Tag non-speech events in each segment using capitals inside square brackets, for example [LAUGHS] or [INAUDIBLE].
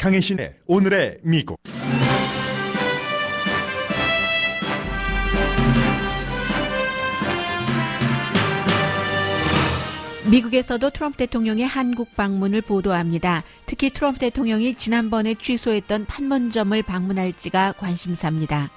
강혜신의 오늘의 미국 미국에서도 트럼프 대통령의 한국 방문을 보도합니다. 특히 트럼프 대통령이 지난번에 취소했던 판문점을 방문할지가 관심사입니다.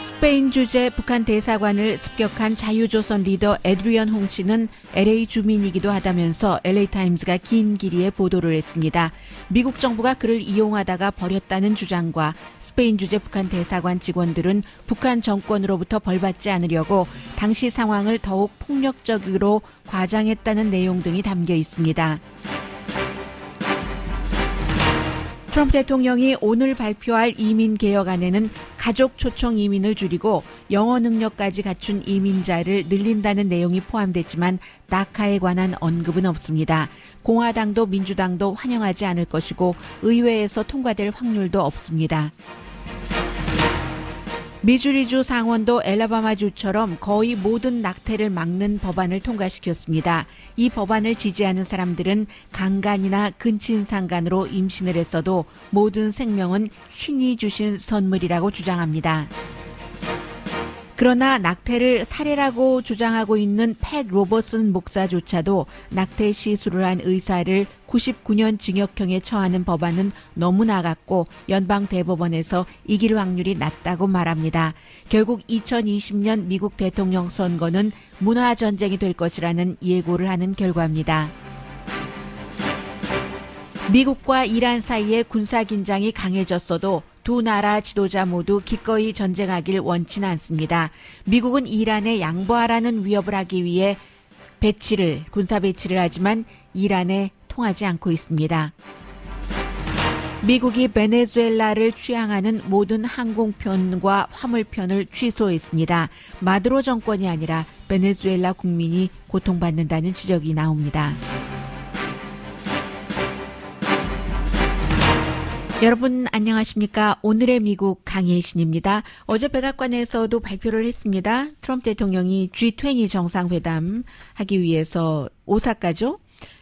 스페인 주재 북한 대사관을 습격한 자유조선 리더 에드리언 홍 씨는 LA 주민이기도 하다면서 LA타임즈가 긴 길이의 보도를 했습니다. 미국 정부가 그를 이용하다가 버렸다는 주장과 스페인 주재 북한 대사관 직원들은 북한 정권으로부터 벌받지 않으려고 당시 상황을 더욱 폭력적으로 과장했다는 내용 등이 담겨 있습니다. 트럼프 대통령이 오늘 발표할 이민 개혁안에는 가족 초청 이민을 줄이고 영어 능력까지 갖춘 이민자를 늘린다는 내용이 포함됐지만 낙하에 관한 언급은 없습니다. 공화당도 민주당도 환영하지 않을 것이고 의회에서 통과될 확률도 없습니다. 미주리주 상원도 엘라바마주처럼 거의 모든 낙태를 막는 법안을 통과시켰습니다. 이 법안을 지지하는 사람들은 강간이나 근친상간으로 임신을 했어도 모든 생명은 신이 주신 선물이라고 주장합니다. 그러나 낙태를 살해라고 주장하고 있는 팻 로버슨 목사조차도 낙태 시술을 한 의사를 99년 징역형에 처하는 법안은 너무 나갔고 연방 대법원에서 이길 확률이 낮다고 말합니다. 결국 2020년 미국 대통령 선거는 문화 전쟁이 될 것이라는 예고를 하는 결과입니다. 미국과 이란 사이의 군사 긴장이 강해졌어도 두 나라 지도자 모두 기꺼이 전쟁하길 원치는 않습니다. 미국은 이란에 양보하라는 위협을 하기 위해 배치를 군사 배치를 하지만 이란에 통하지 않고 있습니다. 미국이 베네수엘라를 취향하는 모든 항공편과 화물편을 취소했습니다. 마드로 정권이 아니라 베네수엘라 국민이 고통받는다는 지적이 나옵니다. 여러분 안녕하십니까? 오늘의 미국 강의신입니다 어제 백악관에서도 발표를 했습니다. 트럼프 대통령이 G20 정상회담 하기 위해서 오사카죠?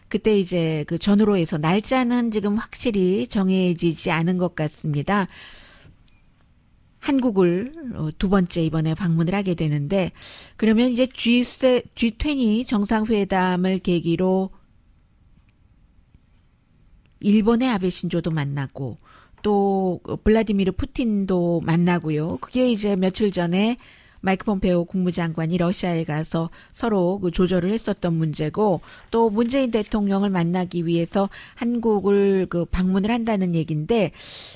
그때 이제 그 전후로 해서 날짜는 지금 확실히 정해지지 않은 것 같습니다. 한국을 어, 두 번째 이번에 방문을 하게 되는데 그러면 이제 G20 정상회담을 계기로 일본의 아베 신조도 만나고 또 블라디미르 푸틴도 만나고요. 그게 이제 며칠 전에 마이크 폼페오 국무장관이 러시아에 가서 서로 그 조절을 했었던 문제고 또 문재인 대통령을 만나기 위해서 한국을 그 방문을 한다는 얘기인데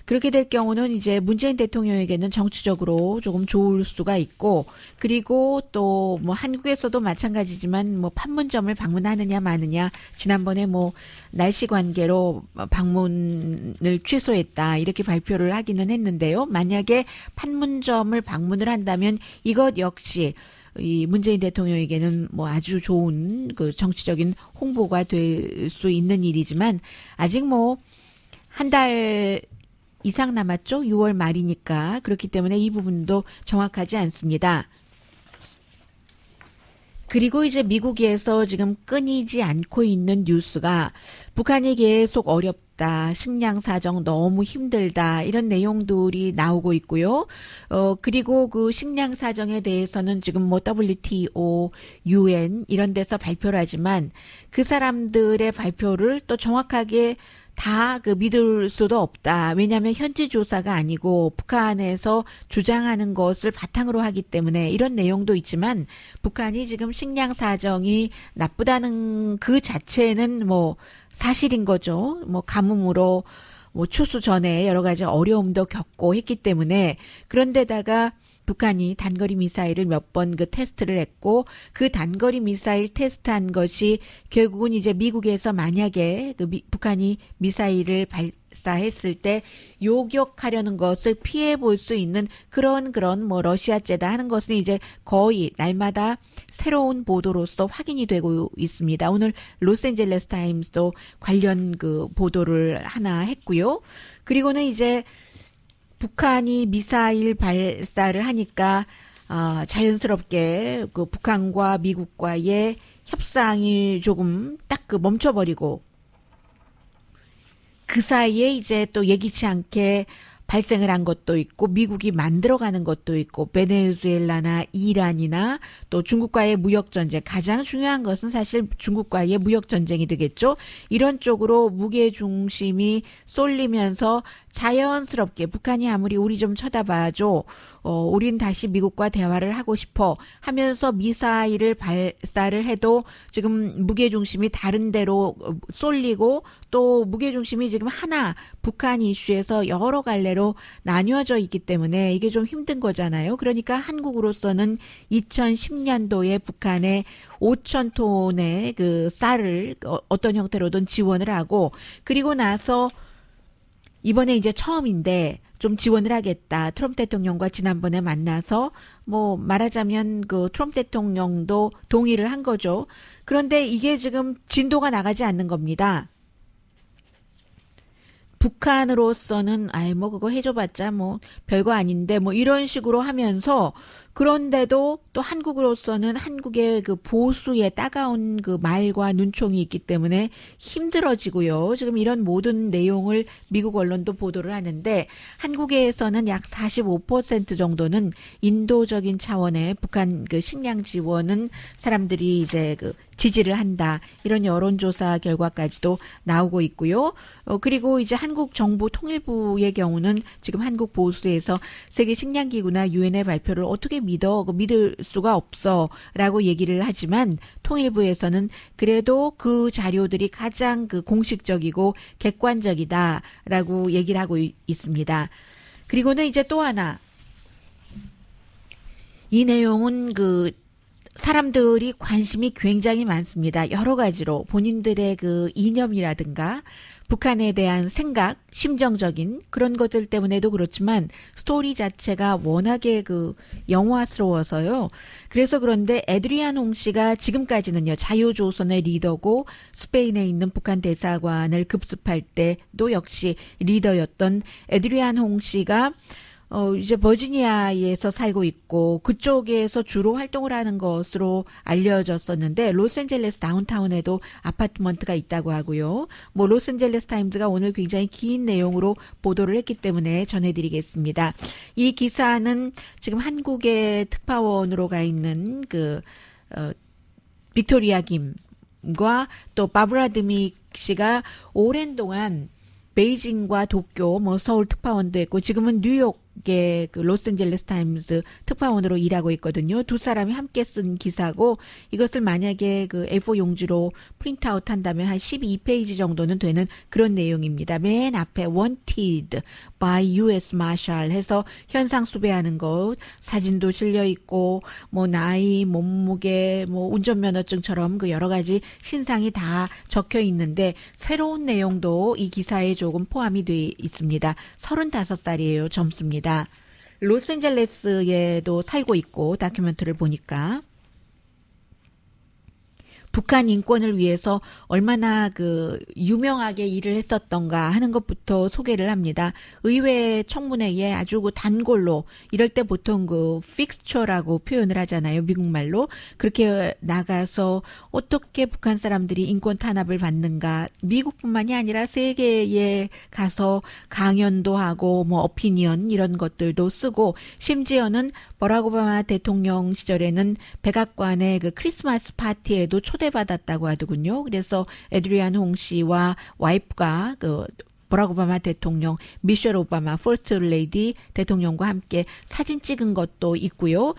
그렇게 될 경우는 이제 문재인 대통령에게는 정치적으로 조금 좋을 수가 있고 그리고 또 뭐 한국에서도 마찬가지지만 뭐 판문점을 방문하느냐 마느냐 지난번에 뭐 날씨 관계로 방문을 취소했다 이렇게 발표를 하기는 했는데요. 만약에 판문점을 방문을 한다면 이것 역시 이 문재인 대통령에게는 뭐 아주 좋은 그 정치적인 홍보가 될 수 있는 일이지만 아직 뭐 한 달 이상 남았죠. 6월 말이니까 그렇기 때문에 이 부분도 정확하지 않습니다. 그리고 이제 미국에서 지금 끊이지 않고 있는 뉴스가 북한이 계속 어렵다, 식량 사정 너무 힘들다, 이런 내용들이 나오고 있고요. 어, 그리고 그 식량 사정에 대해서는 지금 뭐 WTO, UN 이런 데서 발표를 하지만 그 사람들의 발표를 또 정확하게 다그 믿을 수도 없다. 왜냐하면 현지 조사가 아니고 북한에서 주장하는 것을 바탕으로 하기 때문에 이런 내용도 있지만 북한이 지금 식량 사정이 나쁘다는 그 자체는 뭐 사실인 거죠. 뭐 가뭄으로 뭐 추수 전에 여러 가지 어려움도 겪고 했기 때문에 그런데다가 북한이 단거리 미사일을 몇 번 그 테스트를 했고 그 단거리 미사일 테스트한 것이 결국은 이제 미국에서 만약에 그 미, 북한이 미사일을 발사했을 때 요격하려는 것을 피해 볼 수 있는 그런 그런 뭐 러시아제다 하는 것은 이제 거의 날마다 새로운 보도로서 확인이 되고 있습니다. 오늘 로스앤젤레스 타임스도 관련 그 보도를 하나 했고요. 그리고는 이제 북한이 미사일 발사를 하니까 어, 자연스럽게 그 북한과 미국과의 협상이 조금 딱 그 멈춰버리고 그 사이에 이제 또 예기치 않게 발생을 한 것도 있고 미국이 만들어가는 것도 있고 베네수엘라나 이란이나 또 중국과의 무역 전쟁 가장 중요한 것은 사실 중국과의 무역 전쟁이 되겠죠. 이런 쪽으로 무게 중심이 쏠리면서 자연스럽게 북한이 아무리 우리 좀 쳐다봐줘, 어, 우린 다시 미국과 대화를 하고 싶어 하면서 미사일을 발사를 해도 지금 무게 중심이 다른 데로 쏠리고 또 무게 중심이 지금 하나 북한 이슈에서 여러 갈래로 개로 나뉘어져 있기 때문에 이게 좀 힘든 거잖아요. 그러니까 한국으로서는 2010년도에 북한에 5천 톤의 그 쌀을 어, 어떤 형태로든 지원을 하고 그리고 나서 이번에 이제 처음인데 좀 지원을 하겠다. 트럼프 대통령과 지난번에 만나서 뭐 말하자면 그 트럼프 대통령도 동의를 한 거죠. 그런데 이게 지금 진도가 나가지 않는 겁니다. 북한으로서는 아이 뭐 그거 해줘봤자 뭐 별거 아닌데 뭐 이런 식으로 하면서 그런데도 또 한국으로서는 한국의 그 보수의 따가운 그 말과 눈총이 있기 때문에 힘들어지고요. 지금 이런 모든 내용을 미국 언론도 보도를 하는데 한국에서는 약 45% 정도는 인도적인 차원의 북한 그 식량 지원은 사람들이 이제 그 지지를 한다 이런 여론조사 결과까지도 나오고 있고요. 어, 그리고 이제 한국 정부 통일부의 경우는 지금 한국 보수에서 세계 식량기구나 유엔의 발표를 어떻게 믿어 그 믿을 수가 없어라고 얘기를 하지만 통일부에서는 그래도 그 자료들이 가장 그 공식적이고 객관적이다라고 얘기를 하고 있습니다. 그리고는 이제 또 하나 이 내용은 그 사람들이 관심이 굉장히 많습니다. 여러 가지로 본인들의 그 이념이라든가 북한에 대한 생각, 심정적인 그런 것들 때문에도 그렇지만 스토리 자체가 워낙에 그 영화스러워서요. 그래서 그런데 에드리안 홍 씨가 지금까지는요, 자유조선의 리더고 스페인에 있는 북한 대사관을 급습할 때도 역시 리더였던 에드리안 홍 씨가 어, 이제 버지니아에서 살고 있고 그쪽에서 주로 활동을 하는 것으로 알려졌었는데 로스앤젤레스 다운타운에도 아파트먼트가 있다고 하고요. 뭐 로스앤젤레스 타임즈가 오늘 굉장히 긴 내용으로 보도를 했기 때문에 전해드리겠습니다. 이 기사는 지금 한국의 특파원으로 가 있는 그 어, 빅토리아 김과 또 바브라드믹 씨가 오랜 동안 베이징과 도쿄, 뭐 서울 특파원도 했고 지금은 뉴욕 미국의 그 로스앤젤레스 타임즈 특파원으로 일하고 있거든요. 두 사람이 함께 쓴 기사고 이것을 만약에 그 A4 용지로 프린트아웃 한다면 한 12페이지 정도는 되는 그런 내용입니다. 맨 앞에 wanted by US Marshal 해서 현상 수배하는 것 사진도 실려 있고 뭐 나이, 몸무게, 뭐 운전면허증처럼 그 여러 가지 신상이 다 적혀 있는데 새로운 내용도 이 기사에 조금 포함이 돼 있습니다. 35살이에요. 젊습니다. 있습니다. 로스앤젤레스에도 살고 있고 다큐멘터리를 보니까 북한 인권을 위해서 얼마나 그 유명하게 일을 했었던가 하는 것부터 소개를 합니다. 의회 청문회에 아주 그 단골로 이럴 때 보통 그 픽스처라고 표현을 하잖아요. 미국 말로. 그렇게 나가서 어떻게 북한 사람들이 인권 탄압을 받는가. 미국뿐만이 아니라 세계에 가서 강연도 하고 뭐 어피니언 이런 것들도 쓰고 심지어는 버락 오바마 대통령 시절에는 백악관의 그 크리스마스 파티에도 초대 초대받았다고 하더군요. 그래서 에드리안 홍 씨와 와이프가 그라락 오바마 대통령, 미셸 오바마 포스트 레이디 대통령과 함께 사진 찍은 것도 있고요.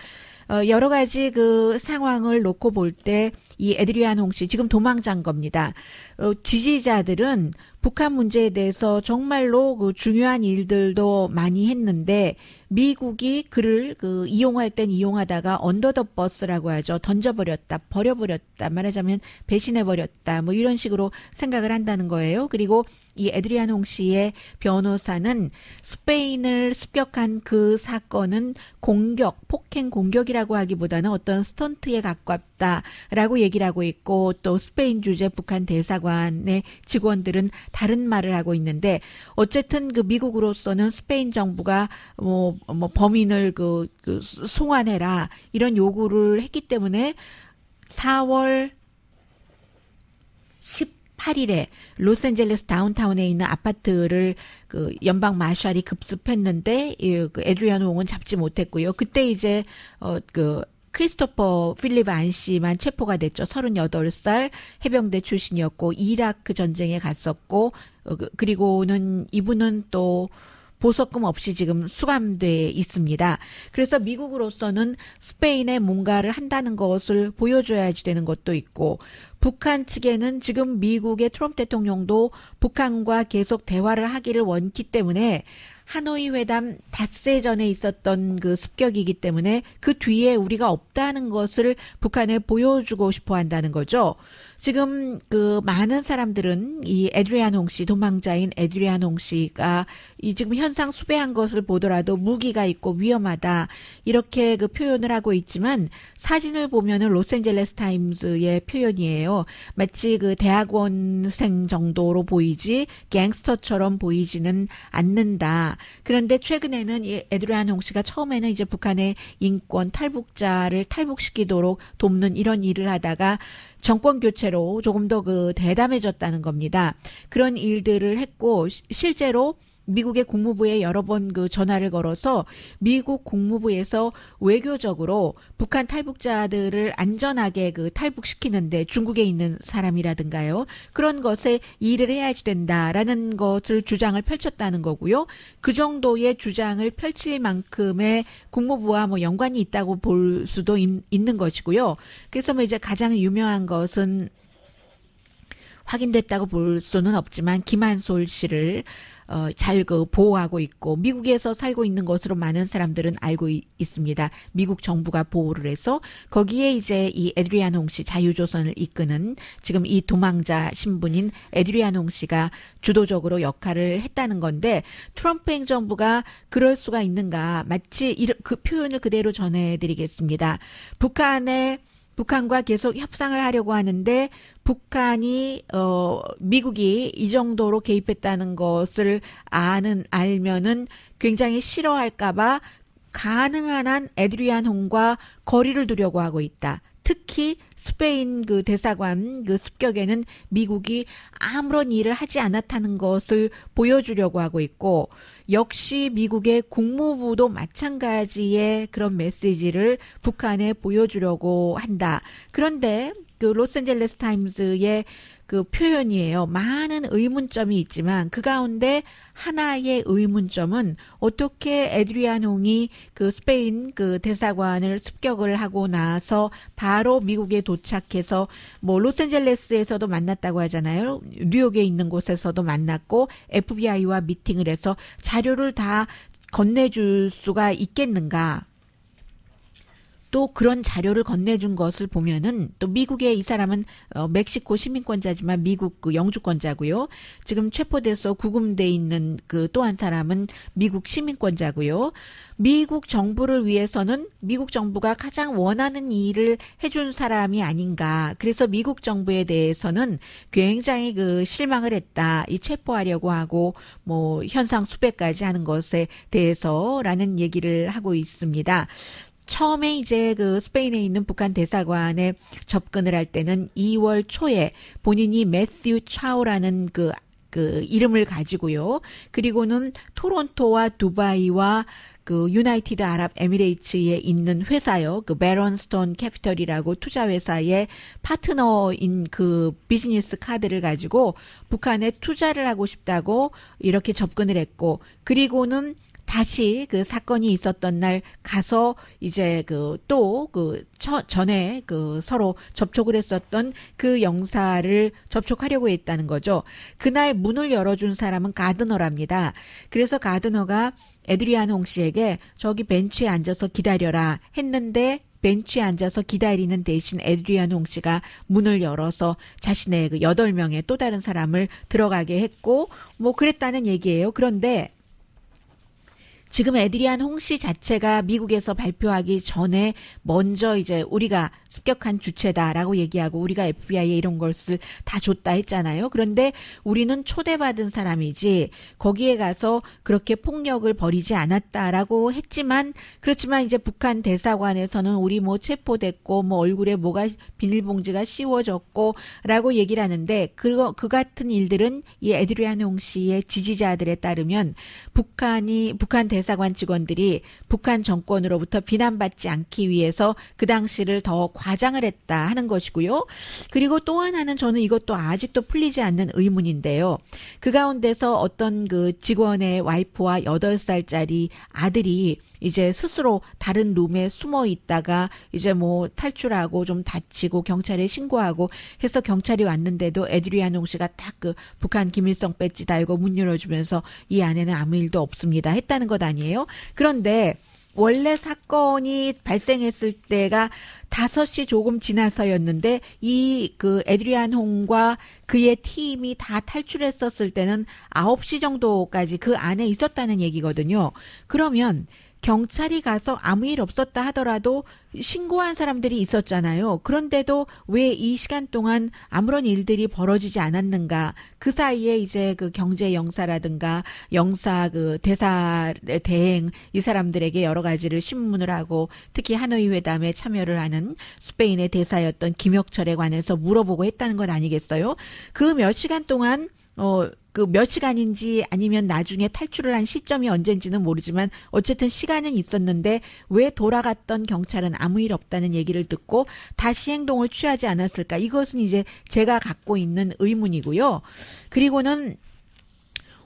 어, 여러 가지 그 상황을 놓고 볼 때 이 에드리안 홍 씨 지금 도망잔 겁니다. 어, 지지자들은 북한 문제에 대해서 정말로 그 중요한 일들도 많이 했는데 미국이 그를 그 이용할 땐 이용하다가 언더더 버스라고 하죠. 던져버렸다, 버려버렸다, 말하자면 배신해버렸다, 뭐 이런 식으로 생각을 한다는 거예요. 그리고 이 에드리안 홍 씨의 변호사는 스페인을 습격한 그 사건은 공격, 폭행 공격이라고 하기보다는 어떤 스턴트에 가깝 없다라고 얘기를 하고 있고 또 스페인 주재 북한 대사관의 직원들은 다른 말을 하고 있는데 어쨌든 그 미국으로서는 스페인 정부가 뭐, 뭐 범인을 그, 그 송환해라 이런 요구를 했기 때문에 4월 18일에 로스앤젤레스 다운타운에 있는 아파트를 그 연방 마샬이 급습했는데 그 에드리안 홍은 잡지 못했고요. 그때 이제 어그 크리스토퍼 필립 안씨만 체포가 됐죠. 38살 해병대 출신이었고 이라크 그 전쟁에 갔었고 어, 그, 그리고는 이분은 또 보석금 없이 지금 수감돼 있습니다. 그래서 미국으로서는 스페인에 뭔가를 한다는 것을 보여줘야지 되는 것도 있고 북한 측에는 지금 미국의 트럼프 대통령도 북한과 계속 대화를 하기를 원기 했 때문에 하노이 회담 닷새 전에 있었던 그 습격이기 때문에 그 뒤에 우리가 없다는 것을 북한에 보여주고 싶어 한다는 거죠. 지금 그 많은 사람들은 이 에드리안 홍씨 도망자인 에드리안 홍씨가 이 지금 현상 수배한 것을 보더라도 무기가 있고 위험하다 이렇게 그 표현을 하고 있지만 사진을 보면은 로스앤젤레스 타임즈의 표현이에요. 마치 그 대학원생 정도로 보이지 갱스터처럼 보이지는 않는다. 그런데 최근에는 이 에드리안 홍씨가 처음에는 이제 북한의 인권 탈북자를 탈북시키도록 돕는 이런 일을 하다가 정권 교체로 조금 더 그 대담해졌다는 겁니다. 그런 일들을 했고 실제로 미국의 국무부에 여러 번 그 전화를 걸어서 미국 국무부에서 외교적으로 북한 탈북자들을 안전하게 그 탈북시키는데 중국에 있는 사람이라든가요. 그런 것에 일을 해야지 된다라는 것을 주장을 펼쳤다는 거고요. 그 정도의 주장을 펼칠 만큼의 국무부와 뭐 연관이 있다고 볼 수도 있, 는 것이고요. 그래서 뭐 이제 가장 유명한 것은 확인됐다고 볼 수는 없지만 김한솔 씨를 어, 잘 그 보호하고 있고 미국에서 살고 있는 것으로 많은 사람들은 알고 이, 있습니다. 미국 정부가 보호를 해서 거기에 이제 이 에드리안 홍 씨 자유조선을 이끄는 지금 이 도망자 신분인 에드리안 홍 씨가 주도적으로 역할을 했다는 건데 트럼프 행정부가 그럴 수가 있는가 마치 이런 그 표현을 그대로 전해드리겠습니다. 북한의 북한과 계속 협상을 하려고 하는데 북한이 어 미국이 이 정도로 개입했다는 것을 아는 알면은 굉장히 싫어할까봐 가능한 한 에드리안 홍과 거리를 두려고 하고 있다. 특히 스페인 그 대사관 그 습격에는 미국이 아무런 일을 하지 않았다는 것을 보여주려고 하고 있고 역시 미국의 국무부도 마찬가지의 그런 메시지를 북한에 보여주려고 한다. 그런데 그 로스앤젤레스 타임즈의 그 표현이에요. 많은 의문점이 있지만 그 가운데 하나의 의문점은 어떻게 에드리아농이 그 스페인 그 대사관을 습격을 하고 나서 바로 미국에 도착해서 뭐 로스앤젤레스에서도 만났다고 하잖아요. 뉴욕에 있는 곳에서도 만났고 FBI와 미팅을 해서 자료를 다 건네줄 수가 있겠는가. 또 그런 자료를 건네준 것을 보면은 또 미국의 이 사람은 어, 멕시코 시민권자지만 미국 그 영주권자고요. 지금 체포돼서 구금돼 있는 그 또 한 사람은 미국 시민권자고요. 미국 정부를 위해서는 미국 정부가 가장 원하는 일을 해준 사람이 아닌가. 그래서 미국 정부에 대해서는 굉장히 그 실망을 했다. 이 체포하려고 하고 뭐 현상 수배까지 하는 것에 대해서라는 얘기를 하고 있습니다. 처음에 이제 그 스페인에 있는 북한 대사관에 접근을 할 때는 2월 초에 본인이 매튜 차오라는 그그 그 이름을 가지고요. 그리고는 토론토와 두바이와 그 유나이티드 아랍 에미레이츠에 있는 회사요. 그 베런스톤 캐피털이라고 투자 회사의 파트너인 그 비즈니스 카드를 가지고 북한에 투자를 하고 싶다고 이렇게 접근을 했고 그리고는 다시 그 사건이 있었던 날 가서 이제 그 또그 그 전에 그 서로 접촉을 했었던 그 영사를 접촉하려고 했다는 거죠. 그날 문을 열어준 사람은 가드너랍니다. 그래서 가드너가 에드리안 홍 씨에게 저기 벤치에 앉아서 기다려라 했는데 벤치에 앉아서 기다리는 대신 에드리안 홍 씨가 문을 열어서 자신의 그 8명의 또 다른 사람을 들어가게 했고 뭐 그랬다는 얘기예요. 그런데 지금 에드리안 홍 씨 자체가 미국에서 발표하기 전에 먼저 이제 우리가 습격한 주체다라고 얘기하고 우리가 FBI에 이런 것을 다 줬다 했잖아요. 그런데 우리는 초대받은 사람이지 거기에 가서 그렇게 폭력을 벌이지 않았다라고 했지만 그렇지만 이제 북한 대사관에서는 우리 뭐 체포됐고 뭐 얼굴에 뭐가 비닐봉지가 씌워졌고라고 얘기를 하는데 그거 그 같은 일들은 이 에드리안 홍 씨의 지지자들에 따르면 북한이 북한 대사관 직원들이 북한 정권으로부터 비난받지 않기 위해서 그 당시를 더 과장을 했다 하는 것이고요. 그리고 또 하나는 저는 이것도 아직도 풀리지 않는 의문인데요. 그 가운데서 어떤 그 직원의 와이프와 8살짜리 아들이 이제 스스로 다른 룸에 숨어 있다가 이제 뭐 탈출하고 좀 다치고 경찰에 신고하고 해서 경찰이 왔는데도 에드리아농 씨가 딱그 북한 김일성 배지 달고 문 열어주면서 이 안에는 아무 일도 없습니다 했다는 것 아니에요. 그런데 원래 사건이 발생했을 때가 5시 조금 지나서였는데 이 그 에드리안 홍과 그의 팀이 다 탈출했었을 때는 9시 정도까지 그 안에 있었다는 얘기거든요. 그러면 경찰이 가서 아무 일 없었다 하더라도 신고한 사람들이 있었잖아요. 그런데도 왜 이 시간 동안 아무런 일들이 벌어지지 않았는가? 그 사이에 이제 그 경제 영사라든가 영사 그 대사 대행 이 사람들에게 여러 가지를 신문을 하고 특히 하노이 회담에 참여를 하는 스페인의 대사였던 김혁철에 관해서 물어보고 했다는 건 아니겠어요? 그 몇 시간 동안 어, 그몇 시간인지 아니면 나중에 탈출을 한 시점이 언젠지는 모르지만 어쨌든 시간은 있었는데 왜 돌아갔던 경찰은 아무 일 없다는 얘기를 듣고 다시 행동을 취하지 않았을까? 이것은 이제 제가 갖고 있는 의문이고요. 그리고는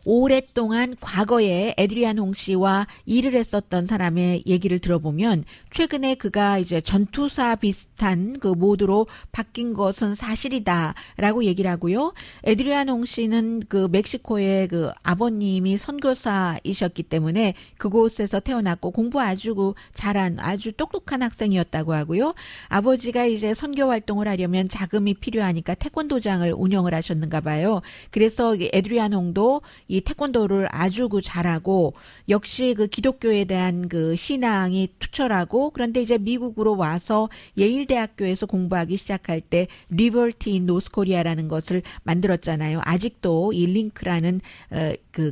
오랫동안 과거에 에드리안 홍 씨와 일을 했었던 사람의 얘기를 들어보면 최근에 그가 이제 전투사 비슷한 그 모드로 바뀐 것은 사실이다라고 얘기를 하고요. 에드리안 홍 씨는 그 멕시코의 그 아버님이 선교사이셨기 때문에 그곳에서 태어났고 공부 아주 그 잘한 아주 똑똑한 학생이었다고 하고요. 아버지가 이제 선교 활동을 하려면 자금이 필요하니까 태권도장을 운영을 하셨는가 봐요. 그래서 에드리안 홍도 이 태권도를 아주 그 잘하고 역시 그 기독교에 대한 그 신앙이 투철하고 그런데 이제 미국으로 와서 예일대학교에서 공부하기 시작할 때 리버티 인 노스코리아라는 것을 만들었잖아요. 아직도 이 링크라는 어, 그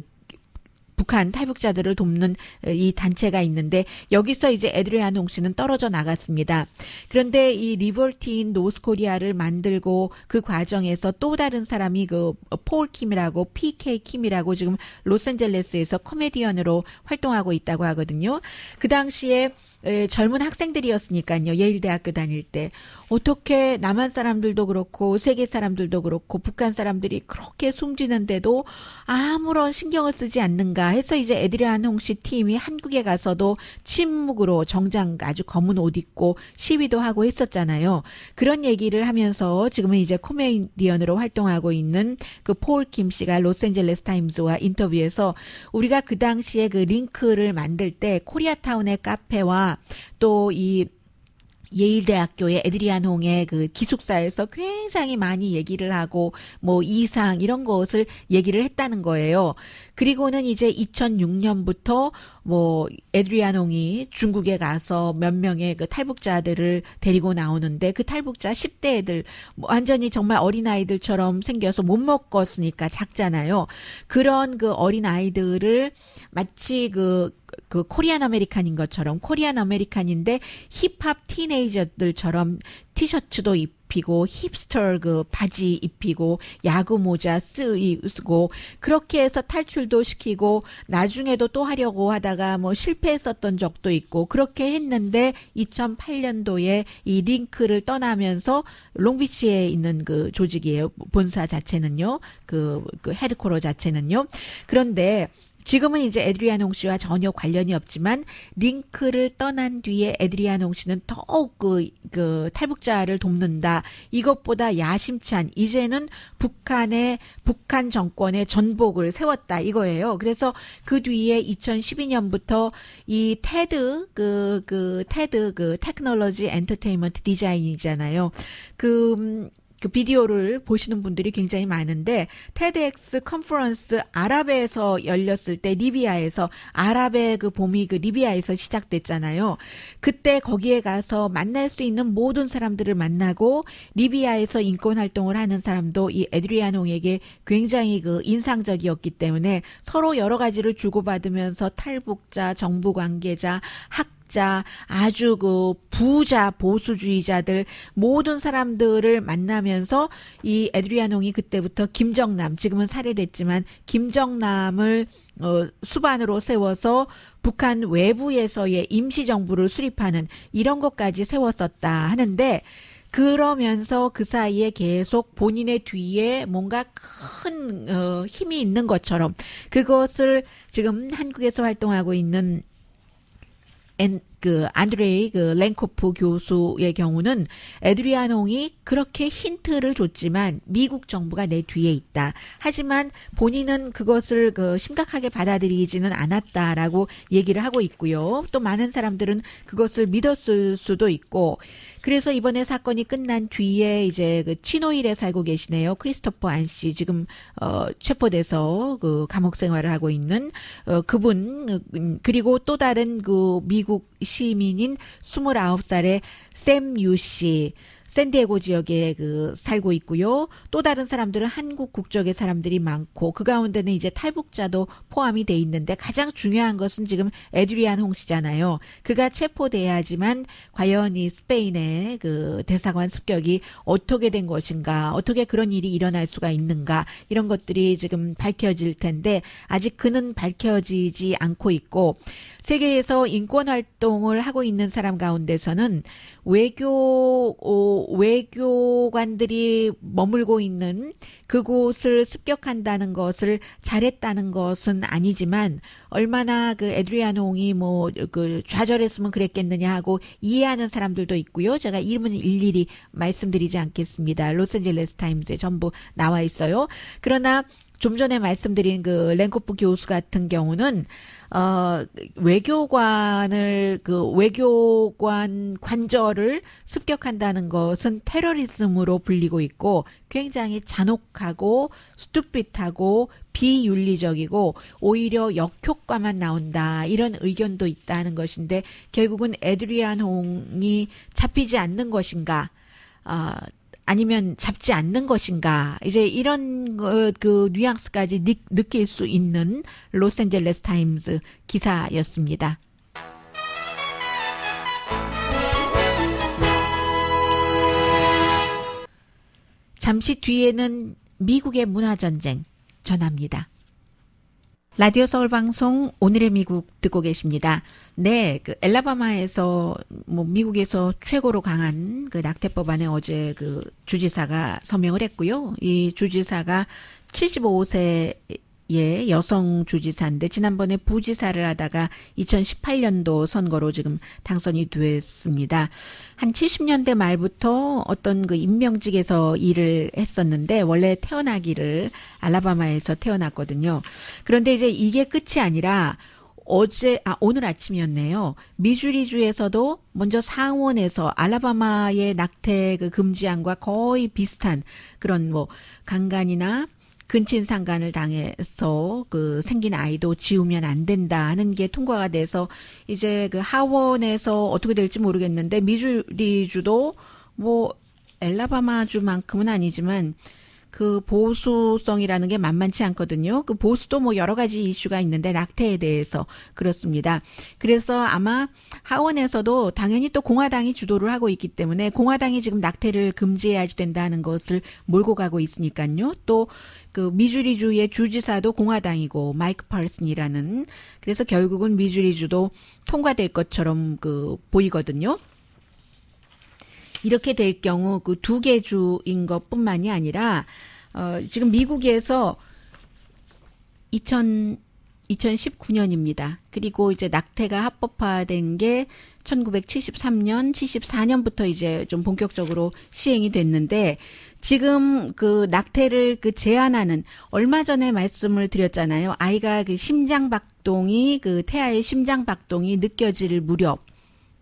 북한 탈북자들을 돕는 이 단체가 있는데 여기서 이제 에드리안 홍 씨는 떨어져 나갔습니다. 그런데 이리볼틴 노스코리아를 만들고 그 과정에서 또 다른 사람이 그 폴 킴이라고 PK 킴이라고 지금 로스앤젤레스에서 코미디언으로 활동하고 있다고 하거든요. 그 당시에 젊은 학생들이었으니까요. 예일대학교 다닐 때 어떻게 남한 사람들도 그렇고 세계 사람들도 그렇고 북한 사람들이 그렇게 숨지는데도 아무런 신경을 쓰지 않는가 해서 이제 에드리안 홍 씨 팀이 한국에 가서도 침묵으로 정장 아주 검은 옷 입고 시위도 하고 했었잖아요. 그런 얘기를 하면서 지금은 이제 코미디언으로 활동하고 있는 그 폴 김 씨가 로스앤젤레스 타임즈와 인터뷰에서 우리가 그 당시에 그 링크를 만들 때 코리아타운의 카페와 또 이 예일대학교의 에드리안 홍의 그 기숙사에서 굉장히 많이 얘기를 하고 뭐 이상 이런 것을 얘기를 했다는 거예요. 그리고는 이제 2006년부터 뭐 에드리아농이 중국에 가서 몇 명의 그 탈북자들을 데리고 나오는데 그 탈북자 10대 애들 뭐 완전히 정말 어린 아이들처럼 생겨서 못 먹었으니까 작잖아요. 그런 그 어린 아이들을 마치 그그 그 코리안 아메리칸인 것처럼 코리안 아메리칸인데 힙합 티네이저들처럼 티셔츠도 입고 입히고 힙스터 그 바지 입히고 야구 모자 쓰고 그렇게 해서 탈출도 시키고 나중에도 또 하려고 하다가 뭐 실패했었던 적도 있고 그렇게 했는데 2008년도에 이 링크를 떠나면서 롱비치에 있는 그 조직이에요. 본사 자체는요. 그, 그 헤드코러 자체는요. 그런데 지금은 이제 에드리안 홍씨와 전혀 관련이 없지만 링크를 떠난 뒤에 에드리안 홍씨는 더욱 그, 그 탈북자를 돕는다. 이것보다 야심찬 이제는 북한의 북한 정권의 전복을 세웠다 이거예요. 그래서 그 뒤에 2012년부터 이 테드 그그 그 테드 그 테크놀로지 엔터테인먼트 디자인이잖아요. 그 음, 그 비디오를 보시는 분들이 굉장히 많은데 테드엑스 컨퍼런스 아랍에서 열렸을 때 리비아에서 아랍의 그 봄이 그 리비아에서 시작됐잖아요. 그때 거기에 가서 만날 수 있는 모든 사람들을 만나고 리비아에서 인권 활동을 하는 사람도 이 에드리아농에게 굉장히 그 인상적이었기 때문에 서로 여러 가지를 주고받으면서 탈북자, 정부 관계자, 학 학자, 아주 그 부자 보수주의자들 모든 사람들을 만나면서 이 에드리아농이 그때부터 김정남 지금은 살해됐지만 김정남을 어, 수반으로 세워서 북한 외부에서의 임시 정부를 수립하는 이런 것까지 세웠었다 하는데 그러면서 그 사이에 계속 본인의 뒤에 뭔가 큰 어, 힘이 있는 것처럼 그것을 지금 한국에서 활동하고 있는 앤, 그 안드레이 그 랭코프 교수의 경우는 에드리아농이 그렇게 힌트를 줬지만 미국 정부가 내 뒤에 있다. 하지만 본인은 그것을 그 심각하게 받아들이지는 않았다라고 얘기를 하고 있고요. 또 많은 사람들은 그것을 믿었을 수도 있고 그래서 이번에 사건이 끝난 뒤에 이제 그친오일에 살고 계시네요. 크리스토퍼 안 씨 지금 어 체포돼서 그 감옥 생활을 하고 있는 어 그분 음, 그리고 또 다른 그 미국 시민인 29살의 샘 유 씨. 샌디에고 지역에 그 살고 있고요. 또 다른 사람들은 한국 국적의 사람들이 많고 그 가운데는 이제 탈북자도 포함이 돼 있는데 가장 중요한 것은 지금 에드리안 홍씨잖아요. 그가 체포돼야지만 과연 이 스페인의 그 대사관 습격이 어떻게 된 것인가, 어떻게 그런 일이 일어날 수가 있는가 이런 것들이 지금 밝혀질 텐데 아직 그는 밝혀지지 않고 있고 세계에서 인권 활동을 하고 있는 사람 가운데서는 외교 어, 외교관들이 머물고 있는 그곳을 습격한다는 것을 잘했다는 것은 아니지만 얼마나 그 에드리아노옹이 뭐 그 좌절했으면 그랬겠느냐 하고 이해하는 사람들도 있고요. 제가 이름은 일일이 말씀드리지 않겠습니다. 로스앤젤레스 타임즈에 전부 나와 있어요. 그러나 좀 전에 말씀드린 그 랭코프 교수 같은 경우는 어 외교관을 그 외교관 관절을 습격한다는 것은 테러리즘으로 불리고 있고 굉장히 잔혹하고 수뚝빛하고 비윤리적이고 오히려 역효과만 나온다 이런 의견도 있다는 것인데 결국은 에드리안 홍이 잡히지 않는 것인가 어, 아니면 잡지 않는 것인가 이제 이런 그 뉘앙스까지 느낄 수 있는 로스앤젤레스 타임즈 기사였습니다. 잠시 뒤에는 미국의 문화전쟁 전합니다. 라디오 서울 방송 오늘의 미국 듣고 계십니다. 네, 그 엘라바마에서 뭐 미국에서 최고로 강한 그 낙태 법안에 어제 그 주지사가 서명을 했고요. 이 주지사가 75세 예, 여성 주지사인데 지난번에 부지사를 하다가 2018년도 선거로 지금 당선이 됐습니다. 한 70년대 말부터 어떤 그 임명직에서 일을 했었는데 원래 태어나기를 알라바마에서 태어났거든요. 그런데 이제 이게 끝이 아니라 어제 아 오늘 아침이었네요. 미주리주에서도 먼저 상원에서 알라바마의 낙태 그 금지안과 거의 비슷한 그런 뭐 강간이나 근친상간을 당해서 그 생긴 아이도 지우면 안 된다는 게 통과가 돼서 이제 그 하원에서 어떻게 될지 모르겠는데 미주리주도 뭐 엘라바마주만큼은 아니지만 그 보수성이라는 게 만만치 않거든요. 그 보수도 뭐 여러 가지 이슈가 있는데 낙태에 대해서 그렇습니다. 그래서 아마 하원에서도 당연히 또 공화당이 주도를 하고 있기 때문에 공화당이 지금 낙태를 금지해야지 된다는 것을 몰고 가고 있으니까요. 또 그 미주리주의 주지사도 공화당이고 마이크 펄슨이라는 그래서 결국은 미주리주도 통과될 것처럼 그 보이거든요. 이렇게 될 경우 그 두 개 주인 것뿐만이 아니라 어 지금 미국에서 2000 2019년입니다. 그리고 이제 낙태가 합법화된 게 1973년, 74년부터 이제 좀 본격적으로 시행이 됐는데 지금 그 낙태를 그 제한하는 얼마 전에 말씀을 드렸잖아요. 아이가 그 심장 박동이 그 태아의 심장 박동이 느껴질 무렵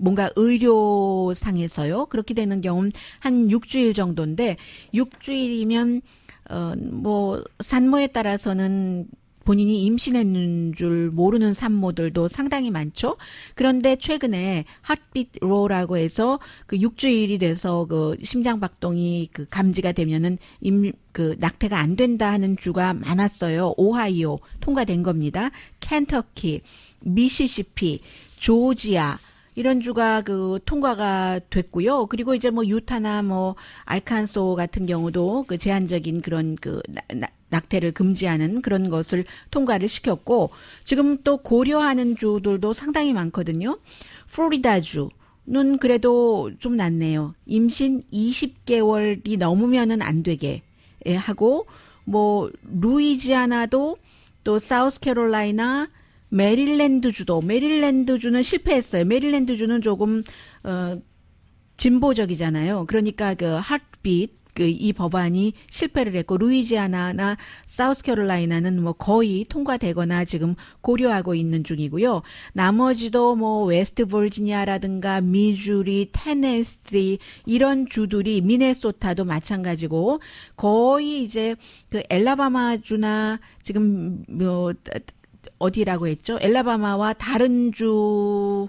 뭔가 의료상에서요. 그렇게 되는 경우는 한 6주일 정도인데 6주일이면 어뭐 산모에 따라서는 본인이 임신했는 줄 모르는 산모들도 상당히 많죠. 그런데 최근에 핫빛 로라고 해서 그 6주일이 돼서 그 심장 박동이 그 감지가 되면은 임그 낙태가 안 된다 하는 주가 많았어요. 오하이오 통과된 겁니다. 켄터키, 미시시피, 조지아 이런 주가 그 통과가 됐고요. 그리고 이제 뭐 유타나 뭐 알칸소 같은 경우도 그 제한적인 그런 그 나, 낙태를 금지하는 그런 것을 통과를 시켰고 지금 또 고려하는 주들도 상당히 많거든요. 플로리다주 는 그래도 좀 낫네요. 임신 20개월이 넘으면은 안 되게 예, 하고 뭐 루이지아나도 또 사우스캐롤라이나 메릴랜드주도 메릴랜드주는 실패했어요. 메릴랜드주는 조금 어 진보적이잖아요. 그러니까 그핫빗 그이 법안이 실패를 했고 루이지아나나 사우스캐롤라이나는 뭐 거의 통과되거나 지금 고려하고 있는 중이고요. 나머지도 뭐 웨스트 볼지니아라든가 미주리, 테네시 이런 주들이 미네소타도 마찬가지고 거의 이제 그 엘라바마주나 지금 뭐 어디라고 했죠? 엘라바마와 다른 주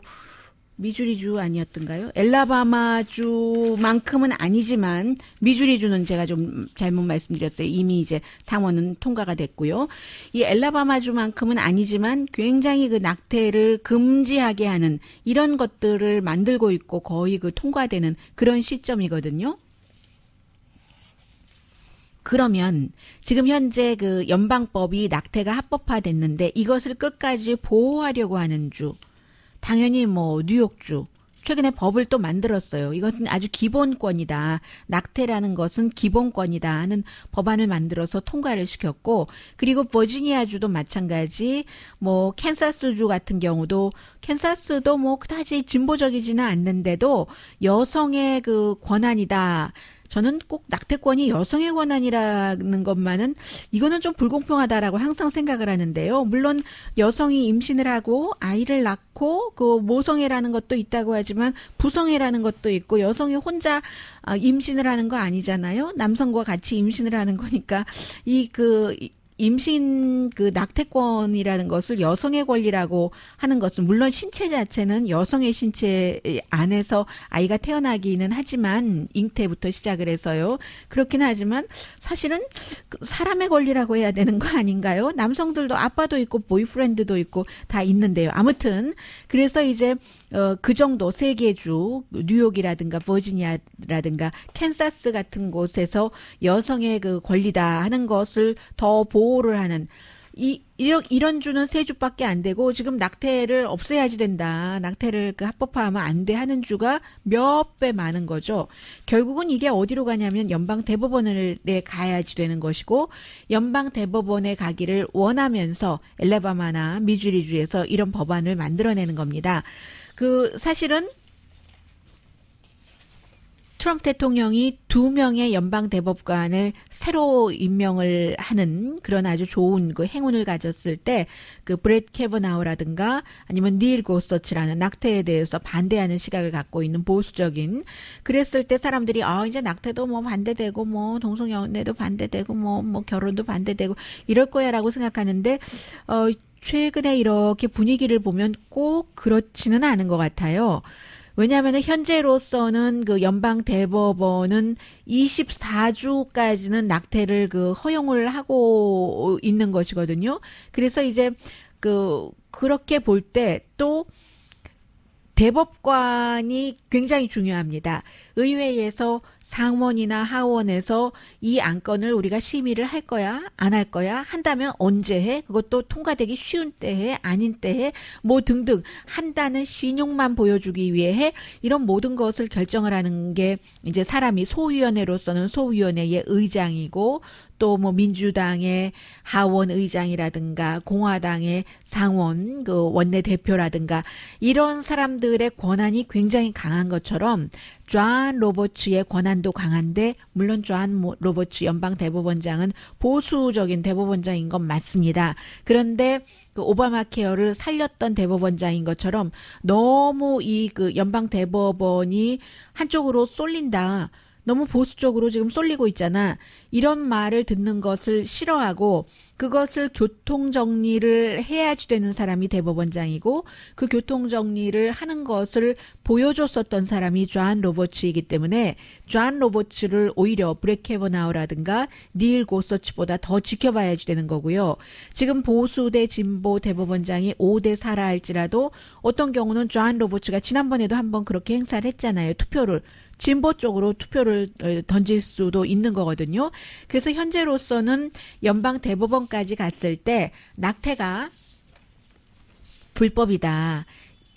미주리주 아니었던가요? 엘라바마주만큼은 아니지만 미주리주는 제가 좀 잘못 말씀드렸어요. 이미 이제 상원은 통과가 됐고요. 이 엘라바마주만큼은 아니지만 굉장히 그 낙태를 금지하게 하는 이런 것들을 만들고 있고 거의 그 통과되는 그런 시점이거든요. 그러면 지금 현재 그 연방법이 낙태가 합법화됐는데 이것을 끝까지 보호하려고 하는 주, 당연히 뭐 뉴욕주, 최근에 법을 또 만들었어요. 이것은 아주 기본권이다. 낙태라는 것은 기본권이다 하는 법안을 만들어서 통과를 시켰고 그리고 버지니아주도 마찬가지 뭐 캔사스주 같은 경우도 캔사스도 뭐 그다지 진보적이지는 않는데도 여성의 그 권한이다. 저는 꼭 낙태권이 여성의 권한이라는 것만은 이거는 좀 불공평하다라고 항상 생각을 하는데요. 물론 여성이 임신을 하고 아이를 낳고 그 모성애라는 것도 있다고 하지만 부성애라는 것도 있고 여성이 혼자 아, 임신을 하는 거 아니잖아요. 남성과 같이 임신을 하는 거니까 이그 임신 그 낙태권이라는 것을 여성의 권리라고 하는 것은 물론 신체 자체는 여성의 신체 안에서 아이가 태어나기는 하지만 잉태부터 시작을 해서요. 그렇긴 하지만 사실은 그 사람의 권리라고 해야 되는 거 아닌가요? 남성들도 아빠도 있고 보이프렌드도 있고 다 있는데요. 아무튼 그래서 이제 어, 그 정도 세계 주, 뉴욕이라든가 버지니아라든가 캔사스 같은 곳에서 여성의 그 권리다 하는 것을 더 보호를 하는 이 이런 이런 주는 세 주밖에 안 되고 지금 낙태를 없애야지 된다. 낙태를 그 합법화하면 안 돼 하는 주가 몇 배 많은 거죠. 결국은 이게 어디로 가냐면 연방 대법원에 가야지 되는 것이고 연방 대법원에 가기를 원하면서 엘레바마나 미주리주에서 이런 법안을 만들어내는 겁니다. 그 사실은 트럼프 대통령이 두 명의 연방 대법관을 새로 임명을 하는 그런 아주 좋은 그 행운을 가졌을 때 그 브렛 케버나우라든가 아니면 닐 고서치라는 낙태에 대해서 반대하는 시각을 갖고 있는 보수적인 그랬을 때 사람들이 아 이제 낙태도 뭐 반대되고 뭐 동성연애도 반대되고 뭐뭐 뭐 결혼도 반대되고 이럴 거야라고 생각하는데 어 최근에 이렇게 분위기를 보면 꼭 그렇지는 않은 것 같아요. 왜냐하면 현재로서는 그 연방 대법원은 24주까지는 낙태를 그 허용을 하고 있는 것이거든요. 그래서 이제 그 그렇게 볼 때 또 대법관이 굉장히 중요합니다. 의회에서 상원이나 하원에서 이 안건을 우리가 심의를 할 거야, 안 할 거야, 한다면 언제 해? 그것도 통과되기 쉬운 때에, 아닌 때에, 뭐 등등 한다는 신용만 보여주기 위해 이런 모든 것을 결정을 하는 게 이제 사람이 소위원회로서는 소위원회의 의장이고 또 뭐 민주당의 하원 의장이라든가 공화당의 상원 그 원내 대표라든가 이런 사람들의 권한이 굉장히 강한 것처럼 좌 로버츠의 권한도 강한데 물론 좌 로버츠 연방 대법원장은 보수적인 대법원장인 건 맞습니다. 그런데 그 오바마 케어를 살렸던 대법원장인 것처럼 너무 이 그 연방 대법원이 한쪽으로 쏠린다. 너무 보수적으로 지금 쏠리고 있잖아. 이런 말을 듣는 것을 싫어하고 그것을 교통 정리를 해야지 되는 사람이 대법원장이고 그 교통 정리를 하는 것을 보여줬었던 사람이 존 로버츠이기 때문에 존 로버츠를 오히려 브레케버나우라든가 닐 고서치보다 더 지켜봐야지 되는 거고요. 지금 보수 대 진보 대법원장이 5대 4라 할지라도 어떤 경우는 존 로버츠가 지난번에도 한번 그렇게 행사를 했잖아요. 투표를 진보 쪽으로 투표를 어, 던질 수도 있는 거거든요. 그래서 현재로서는 연방 대법원까지 갔을 때 낙태가 불법이다.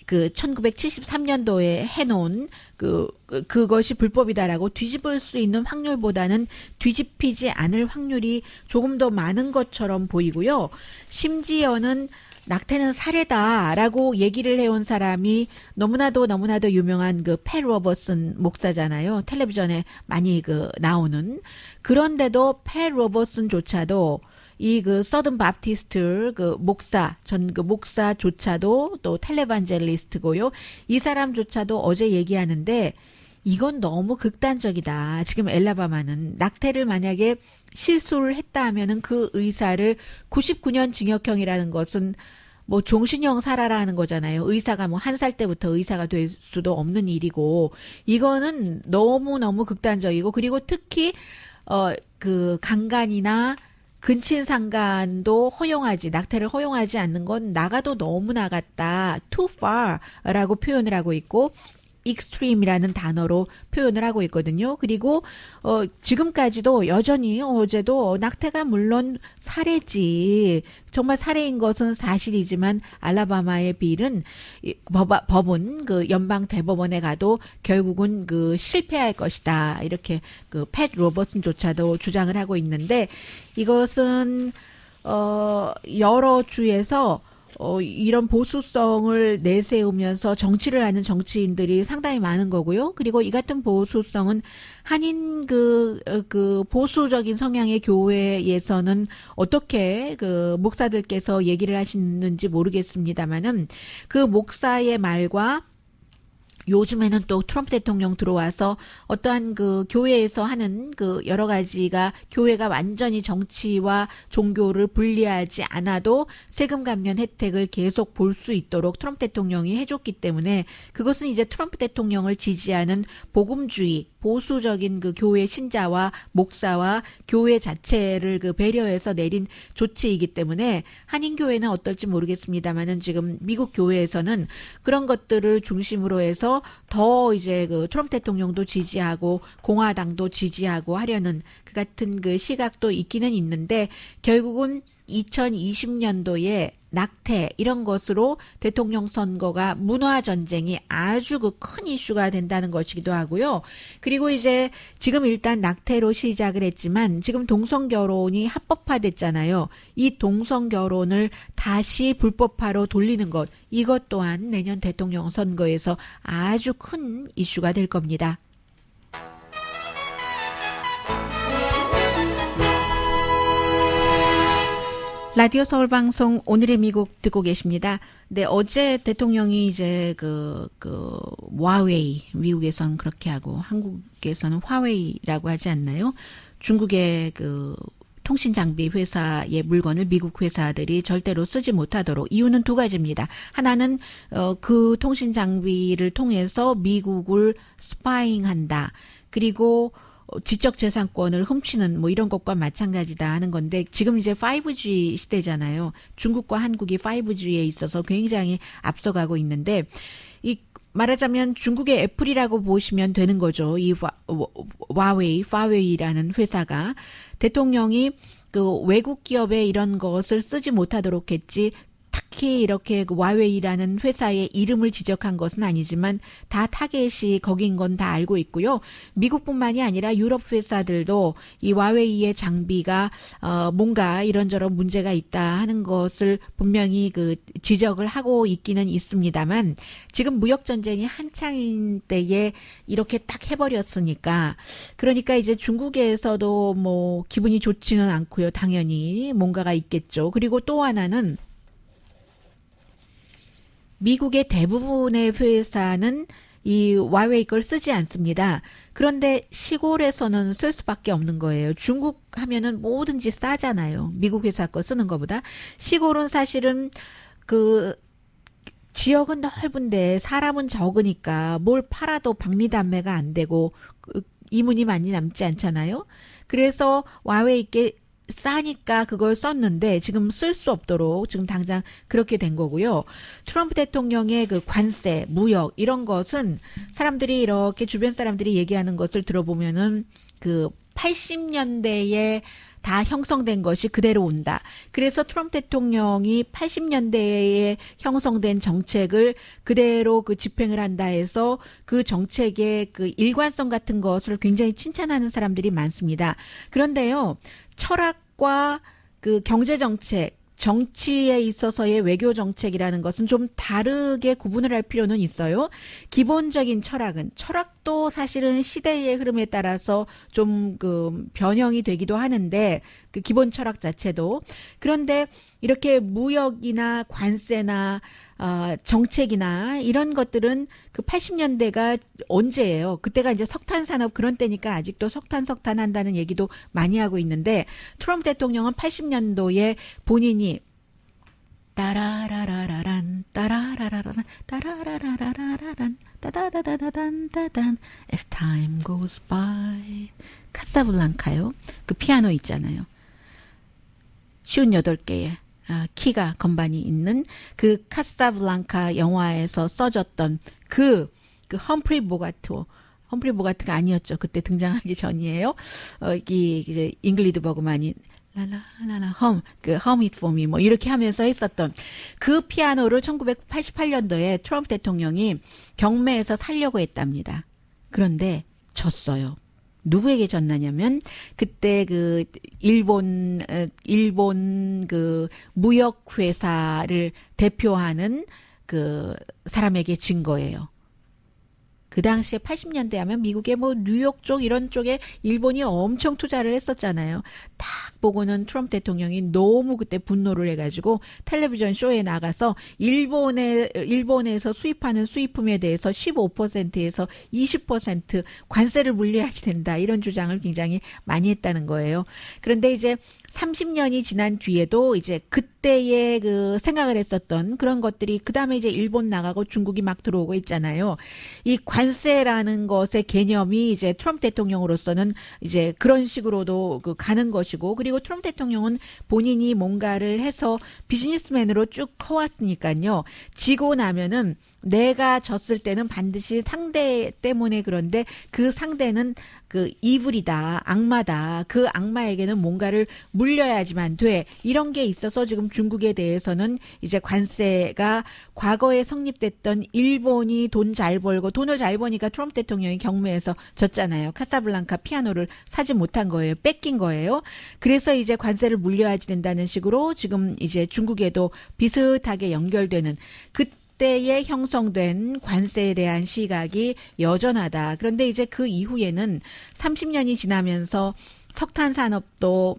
그 1973년도에 해놓은 그, 그 그것이 불법이다라고 뒤집을 수 있는 확률보다는 뒤집히지 않을 확률이 조금 더 많은 것처럼 보이고요. 심지어는 낙태는 사례다라고 얘기를 해온 사람이 너무나도 너무나도 유명한 그펠 로버슨 목사잖아요. 텔레비전에 많이 그 나오는 그런데도 펠 로버슨조차도 이 그 서든 바티스트 그 목사 전 그 목사조차도 또 텔레반젤리스트고요. 이 사람조차도 어제 얘기하는데 이건 너무 극단적이다. 지금 엘라바마는 낙태를 만약에 실수를 했다 하면은 그 의사를 99년 징역형이라는 것은 뭐 종신형 살아라 하는 거잖아요. 의사가 뭐 한 살 때부터 의사가 될 수도 없는 일이고 이거는 너무 너무 극단적이고 그리고 특히 어그 강간이나 근친상간도 허용하지 낙태를 허용하지 않는 건 나가도 너무 나갔다 too far라고 표현을 하고 있고 익스트림이라는 단어로 표현을 하고 있거든요. 그리고 어 지금까지도 여전히 어제도 낙태가 물론 살해지 정말 살해인 것은 사실이지만 알라바마의 빌은 법, 법은 그 연방 대법원에 가도 결국은 그 실패할 것이다 이렇게 그팻 로버슨조차도 주장을 하고 있는데 이것은 어 여러 주에서 어, 이런 보수성을 내세우면서 정치를 하는 정치인들이 상당히 많은 거고요. 그리고 이 같은 보수성은 한인 그, 어, 그 보수적인 성향의 교회에서는 어떻게 그 목사들께서 얘기를 하시는지 모르겠습니다만은 그 목사의 말과 요즘에는 또 트럼프 대통령 들어와서 어떠한 그 교회에서 하는 그 여러 가지가 교회가 완전히 정치와 종교를 분리하지 않아도 세금 감면 혜택을 계속 볼 수 있도록 트럼프 대통령이 해줬기 때문에 그것은 이제 트럼프 대통령을 지지하는 복음주의 보수적인 그 교회 신자와 목사와 교회 자체를 그 배려해서 내린 조치이기 때문에 한인 교회는 어떨지 모르겠습니다만은 지금 미국 교회에서는 그런 것들을 중심으로 해서 더 이제 그 트럼프 대통령도 지지하고 공화당도 지지하고 하려는 그 같은 그 시각도 있기는 있는데 결국은 2020년도에 낙태 이런 것으로 대통령 선거가 문화 전쟁이 아주 그 큰 이슈가 된다는 것이기도 하고요. 그리고 이제 지금 일단 낙태로 시작을 했지만 지금 동성 결혼이 합법화됐잖아요. 이 동성 결혼을 다시 불법화로 돌리는 것 이것 또한 내년 대통령 선거에서 아주 큰 이슈가 될 겁니다. 라디오 서울 방송 오늘의 미국 듣고 계십니다. 네, 어제 대통령이 이제 그, 그, 와웨이, 미국에선 그렇게 하고 한국에서는 화웨이라고 하지 않나요? 중국의 그, 통신 장비 회사의 물건을 미국 회사들이 절대로 쓰지 못하도록 이유는 두 가지입니다. 하나는 어그 통신 장비를 통해서 미국을 스파잉한다. 그리고 어, 지적재산권을 훔치는 뭐 이런 것과 마찬가지다 하는 건데 지금 이제 5G 시대잖아요. 중국과 한국이 5G에 있어서 굉장히 앞서가고 있는데 이 말하자면 중국의 애플이라고 보시면 되는 거죠. 이 와, 웨이 파웨이라는 회사가 대통령이 그 외국 기업에 이런 것을 쓰지 못하도록 했지 딱히 이렇게 그 와웨이라는 회사의 이름을 지적한 것은 아니지만 다 타겟이 거긴 건 다 알고 있고요. 미국뿐만이 아니라 유럽 회사들도 이 와웨이의 장비가 어 뭔가 이런저런 문제가 있다 하는 것을 분명히 그 지적을 하고 있기는 있습니다만 지금 무역 전쟁이 한창인 때에 이렇게 딱 해버렸으니까 그러니까 이제 중국에서도 뭐 기분이 좋지는 않고요. 당연히 뭔가가 있겠죠. 그리고 또 하나는 미국의 대부분의 회사는 이 와웨이 걸 쓰지 않습니다. 그런데 시골에서는 쓸 수밖에 없는 거예요. 중국 하면은 뭐든지 싸잖아요. 미국 회사 거 쓰는 것보다 시골은 사실은 그 지역은 넓은데 사람은 적으니까 뭘 팔아도 박리담매가 안 되고 그 이문이 많이 남지 않잖아요. 그래서 와웨이께 싸니까 그걸 썼는데 지금 쓸 수 없도록 지금 당장 그렇게 된 거고요. 트럼프 대통령의 그 관세, 무역 이런 것은 사람들이 이렇게 주변 사람들이 얘기하는 것을 들어보면은 그 80년대에 다 형성된 것이 그대로 온다. 그래서 트럼프 대통령이 80년대에 형성된 정책을 그대로 그 집행을 한다 해서 그 정책의 그 일관성 같은 것을 굉장히 칭찬하는 사람들이 많습니다. 그런데요, 철학과 그 경제정책, 정치에 있어서의 외교 정책이라는 것은 좀 다르게 구분을 할 필요는 있어요. 기본적인 철학은 철학도 사실은 시대의 흐름에 따라서 좀그 변형이 되기도 하는데 그 기본 철학 자체도 그런데 이렇게 무역이나 관세나 어, 정책이나 이런 것들은 그 80년대가 언제예요? 그때가 이제 석탄 산업 그런 때니까 아직도 석탄 석탄 한다는 얘기도 많이 하고 있는데 트럼프 대통령은 80년도에 본인이 따라라라라란 따라라라란 따라라라라란 따다다다단다단 as time goes by 카사블랑카요 그 피아노 있잖아요 쉬운 개에 아, 키가 건반이 있는 그 카사블랑카 영화에서 써졌던 그, 그 험프리 보가토 험프리 보가트가 아니었죠. 그때 등장하기 전이에요. 어, 이, 이제, 잉글리드 버그만이, 라라라라, 험, 그, 험잇 포미, 뭐, 이렇게 하면서 했었던 그 피아노를 1988년도에 트럼프 대통령이 경매에서 살려고 했답니다. 그런데 졌어요. 누구에게 전나냐면 그때 그 일본 일본 그 무역 회사를 대표하는 그 사람에게 진 거예요. 그 당시에 80년대 하면 미국의 뭐 뉴욕 쪽 이런 쪽에 일본이 엄청 투자를 했었잖아요. 딱 보고는 트럼프 대통령이 너무 그때 분노를 해가지고 텔레비전 쇼에 나가서 일본에 일본에서 수입하는 수입품에 대해서 15%에서 20% 관세를 물려야지 된다 이런 주장을 굉장히 많이 했다는 거예요. 그런데 이제 30년이 지난 뒤에도 이제 그때의 그 생각을 했었던 그런 것들이 그다음에 이제 일본 나가고 중국이 막 들어오고 있잖아요. 이 관세라는 것의 개념이 이제 트럼프 대통령으로서는 이제 그런 식으로도 그 가는 것이고 그리고 트럼프 대통령은 본인이 뭔가를 해서 비즈니스맨으로 쭉 커왔으니까요. 지고 나면은 내가 졌을 때는 반드시 상대 때문에 그런데 그 상대는 그 이불이다, 악마다. 그 악마에게는 뭔가를 물려야지만 돼. 이런 게 있어서 지금 중국에 대해서는 이제 관세가 과거에 성립됐던 일본이 돈 잘 벌고 돈을 잘 버니까 트럼프 대통령이 경매에서 졌잖아요. 카사블랑카 피아노를 사지 못한 거예요. 뺏긴 거예요. 그래서 이제 관세를 물려야지 된다는 식으로 지금 이제 중국에도 비슷하게 연결되는 그 때에 형성된 관세에 대한 시각이 여전하다. 그런데 이제 그 이후에는 30년이 지나면서 석탄 산업도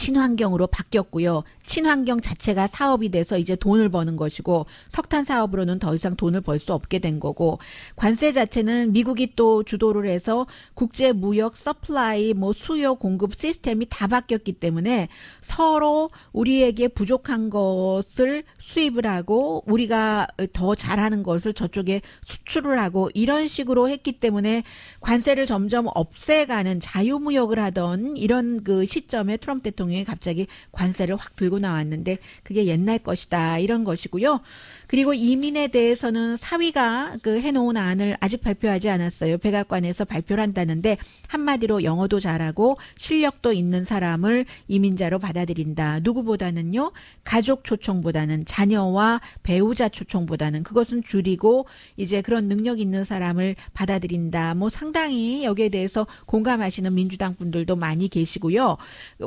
친환경으로 바뀌었고요. 친환경 자체가 사업이 돼서 이제 돈을 버는 것이고 석탄 사업으로는 더 이상 돈을 벌 수 없게 된 거고 관세 자체는 미국이 또 주도를 해서 국제 무역 서플라이 뭐 수요 공급 시스템이 다 바뀌었기 때문에 서로 우리에게 부족한 것을 수입을 하고 우리가 더 잘하는 것을 저쪽에 수출을 하고 이런 식으로 했기 때문에 관세를 점점 없애가는 자유무역을 하던 이런 그 시점에 트럼프 대통령 대통령이 갑자기 관세를 확 들고 나왔는데 그게 옛날 것이다 이런 것이고요. 그리고 이민에 대해서는 사위가 그 해놓은 안을 아직 발표하지 않았어요. 백악관에서 발표를 한다는데 한마디로 영어도 잘하고 실력도 있는 사람을 이민자로 받아들인다. 누구보다는요 가족 초청보다는 자녀와 배우자 초청보다는 그것은 줄이고 이제 그런 능력 있는 사람을 받아들인다. 뭐 상당히 여기에 대해서 공감하시는 민주당 분들도 많이 계시고요.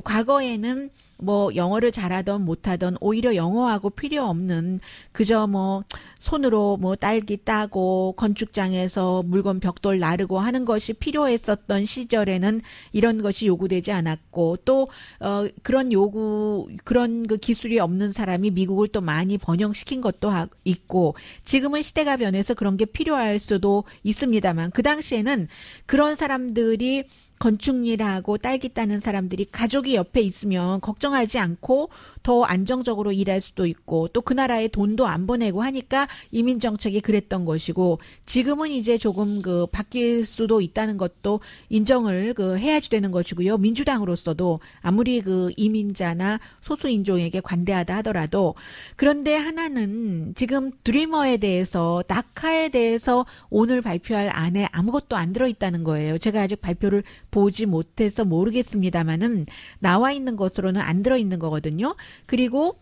과거에 시에는 뭐 영어를 잘하던 못하던 오히려 영어하고 필요 없는 그저 뭐 손으로 뭐 딸기 따고 건축장에서 물건 벽돌 나르고 하는 것이 필요했었던 시절에는 이런 것이 요구되지 않았고 또 어 그런 요구 그런 그 기술이 없는 사람이 미국을 또 많이 번영시킨 것도 하, 있고 지금은 시대가 변해서 그런 게 필요할 수도 있습니다만 그 당시에는 그런 사람들이 건축일하고 딸기 따는 사람들이 가족이 옆에 있으면 걱정 걱정하지 않고 더 안정적으로 일할 수도 있고 또 그 나라에 돈도 안 보내고 하니까 이민 정책이 그랬던 것이고 지금은 이제 조금 그 바뀔 수도 있다는 것도 인정을 그 해야지 되는 것이고요. 민주당으로서도 아무리 그 이민자나 소수 인종에게 관대하다 하더라도 그런데 하나는 지금 드리머에 대해서 낙하에 대해서 오늘 발표할 안에 아무것도 안 들어 있다는 거예요. 제가 아직 발표를 보지 못해서 모르겠습니다만은 나와 있는 것으로는 안 들어 있는 거거든요. 그리고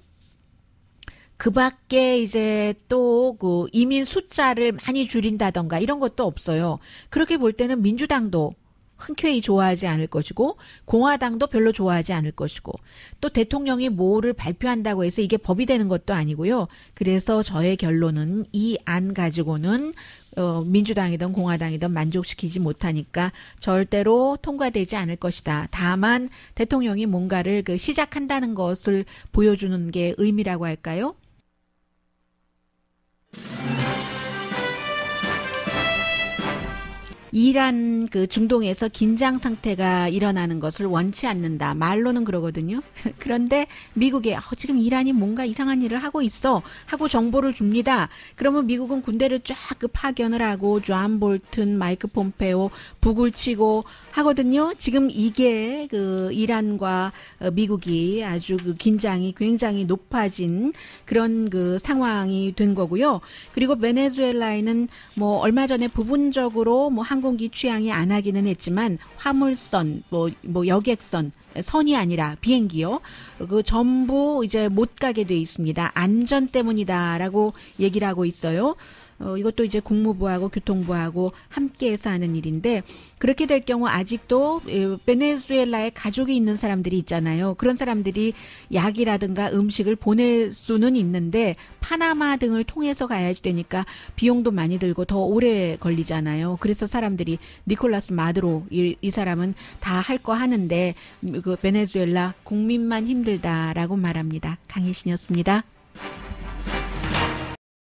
그 밖에 이제 또 그 이민 숫자를 많이 줄인다던가 이런 것도 없어요. 그렇게 볼 때는 민주당도 흔쾌히 좋아하지 않을 것이고 공화당도 별로 좋아하지 않을 것이고 또 대통령이 뭐를 발표한다고 해서 이게 법이 되는 것도 아니고요. 그래서 저의 결론은 이 안 가지고는 어, 민주당이든 공화당이든 만족시키지 못하니까 절대로 통과되지 않을 것이다. 다만 대통령이 뭔가를 그 시작한다는 것을 보여주는 게 의미라고 할까요? 이란 그 중동에서 긴장 상태가 일어나는 것을 원치 않는다. 말로는 그러거든요. [LAUGHS] 그런데 미국에 어, 지금 이란이 뭔가 이상한 일을 하고 있어 하고 정보를 줍니다. 그러면 미국은 군대를 쫙 그 파견을 하고 존 볼튼, 마이크 폼페오 북을 치고 하거든요. 지금 이게 그 이란과 어, 미국이 아주 그 긴장이 굉장히 높아진 그런 그 상황이 된 거고요. 그리고 베네수엘라에는 뭐 얼마 전에 부분적으로 뭐한 항공기 취향이안 하기는 했지만 화물선, 뭐, 뭐 여객선, 선이 아니라 비행기요. 그 전부 이제 못 가게 돼 있습니다. 안전 때문이다라고 얘기를 하고 있어요. 어, 이것도 이제 국무부하고 교통부하고 함께해서 하는 일인데 그렇게 될 경우 아직도 예, 베네수엘라에 가족이 있는 사람들이 있잖아요. 그런 사람들이 약이라든가 음식을 보낼 수는 있는데 파나마 등을 통해서 가야지 되니까 비용도 많이 들고 더 오래 걸리잖아요. 그래서 사람들이 니콜라스 마드로 이, 이 사람은 다 할 거 하는데 그 베네수엘라 국민만 힘들다라고 말합니다. 강혜신이었습니다.